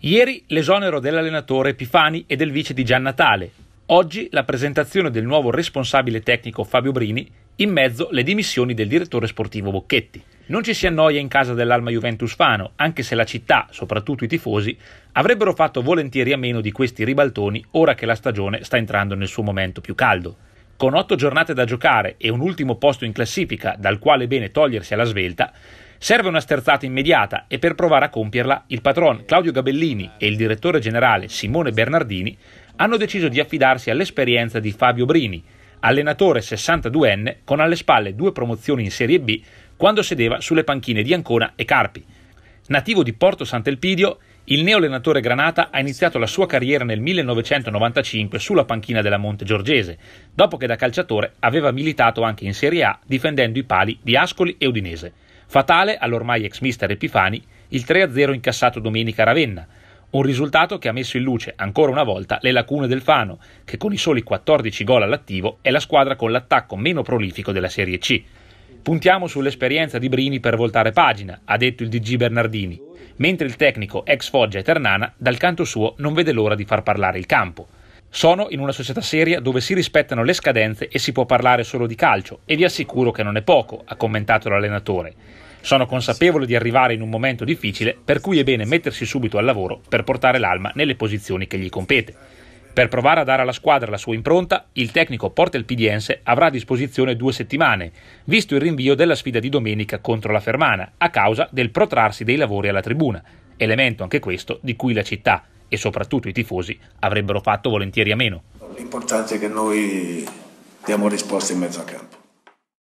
Ieri l'esonero dell'allenatore Pifani e del vice di Gian Natale. Oggi la presentazione del nuovo responsabile tecnico Fabio Brini, in mezzo le dimissioni del direttore sportivo Bocchetti. Non ci si annoia in casa dell'Alma Juventus Fano, anche se la città, soprattutto i tifosi, avrebbero fatto volentieri a meno di questi ribaltoni ora che la stagione sta entrando nel suo momento più caldo. Con otto giornate da giocare e un ultimo posto in classifica dal quale è bene togliersi alla svelta, Serve una sterzata immediata e per provare a compierla il patron Claudio Gabellini e il direttore generale Simone Bernardini hanno deciso di affidarsi all'esperienza di Fabio Brini, allenatore 62enne con alle spalle due promozioni in Serie B quando sedeva sulle panchine di Ancona e Carpi. Nativo di Porto Sant'Elpidio, il neoallenatore Granata ha iniziato la sua carriera nel 1995 sulla panchina della Monte Giorgese, dopo che da calciatore aveva militato anche in Serie A difendendo i pali di Ascoli e Udinese. Fatale all'ormai ex mister Epifani il 3-0 incassato domenica a Ravenna, un risultato che ha messo in luce ancora una volta le lacune del Fano, che con i soli 14 gol all'attivo è la squadra con l'attacco meno prolifico della Serie C. Puntiamo sull'esperienza di Brini per voltare pagina, ha detto il DG Bernardini, mentre il tecnico ex Foggia e Ternana dal canto suo non vede l'ora di far parlare il campo. Sono in una società seria dove si rispettano le scadenze e si può parlare solo di calcio, e vi assicuro che non è poco, ha commentato l'allenatore. Sono consapevole di arrivare in un momento difficile, per cui è bene mettersi subito al lavoro per portare l'Alma nelle posizioni che gli compete. Per provare a dare alla squadra la sua impronta, il tecnico Portel Pidiense avrà a disposizione due settimane, visto il rinvio della sfida di domenica contro la Fermana, a causa del protrarsi dei lavori alla tribuna, elemento anche questo di cui la città e soprattutto i tifosi avrebbero fatto volentieri a meno. L'importante è che noi diamo risposte in mezzo a campo.